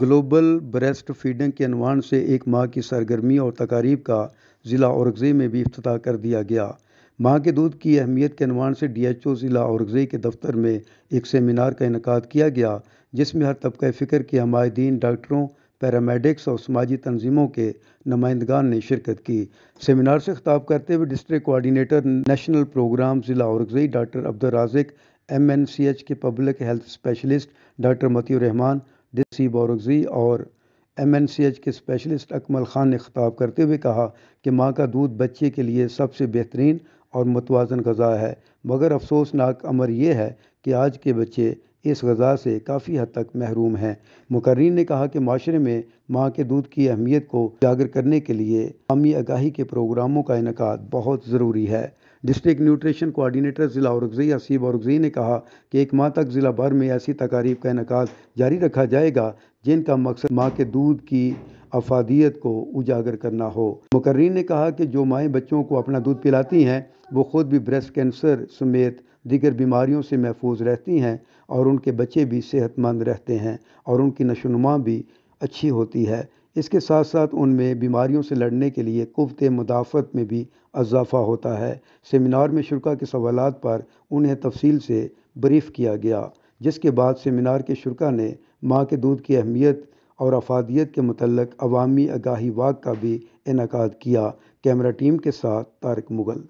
global breast feeding के अनवान से एक माह की सरगर्मी और तकारीब का ज़िला औरगज़े में भी अफ्ताह कर दिया गया माह के दूध की अहमियत के अनवान से डी एच ओ ज़िला औरगज़े के दफ्तर में एक सेमिनार का इनका किया गया जिसमें हर तबके फ़िक्र के हमायदीन डॉक्टरों पैरामेडिक्स और समाजी तनजीमों के नुमाइंदगान ने शिरकत की सेमिनार से खताब करते हुए डिस्ट्रिक्ट कोआर्डीटर नेशनल प्रोग्राम ज़िला Orakzai doctor Abdul Raziq M N C H के पब्लिक हेल्थ स्पेशलिस्ट डॉक्टर मती रहमान डिसी बोरगजी और एम एन सी एच के स्पेशलिस्ट अकमल ख़ान ने खिताब करते हुए कहा कि माँ का दूध बच्चे के लिए सबसे बेहतरीन और मतवाजन गज़ा है मगर अफसोसनाक अमर यह है कि आज के बच्चे इस गज़ा से काफ़ी हद तक महरूम हैं मुकर्रीन ने कहा कि माशरे में माँ के दूध की अहमियत को उजागर करने के लिए अमी आगाही के प्रोग्रामों का इनका बहुत ज़रूरी है डिस्ट्रिक्ट न्यूट्रिशन कोऑर्डिनेटर ज़िला औरगज़ी असीब औरगज़ी ने कहा कि एक माह तक ज़िला भर में ऐसी तकारीब का इनका जारी रखा जाएगा जिनका मकसद माँ के दूध की अफादियत को उजागर करना हो मुकर्रीन ने कहा कि जो माएँ बच्चों को अपना दूध पिलाती हैं वो ख़ुद भी ब्रेस्ट कैंसर समेत दीगर बीमारियों से महफूज रहती हैं और उनके बच्चे भी सेहतमंद रहते हैं और उनकी नशोनुमा भी अच्छी होती है इसके साथ साथ उनमें बीमारियों से लड़ने के लिए कुत मुदाफ़त में भी अजाफा होता है सेमिनार में शुरा के सवाल पर उन्हें तफसील से ब्रीफ़ किया गया जिसके बाद सेमिनार के शुरा ने माँ के दूध की अहमियत और अफादियत के मतलब अवामी आगाही वाक का भी इनका किया कैमरा टीम के साथ तारक मुगल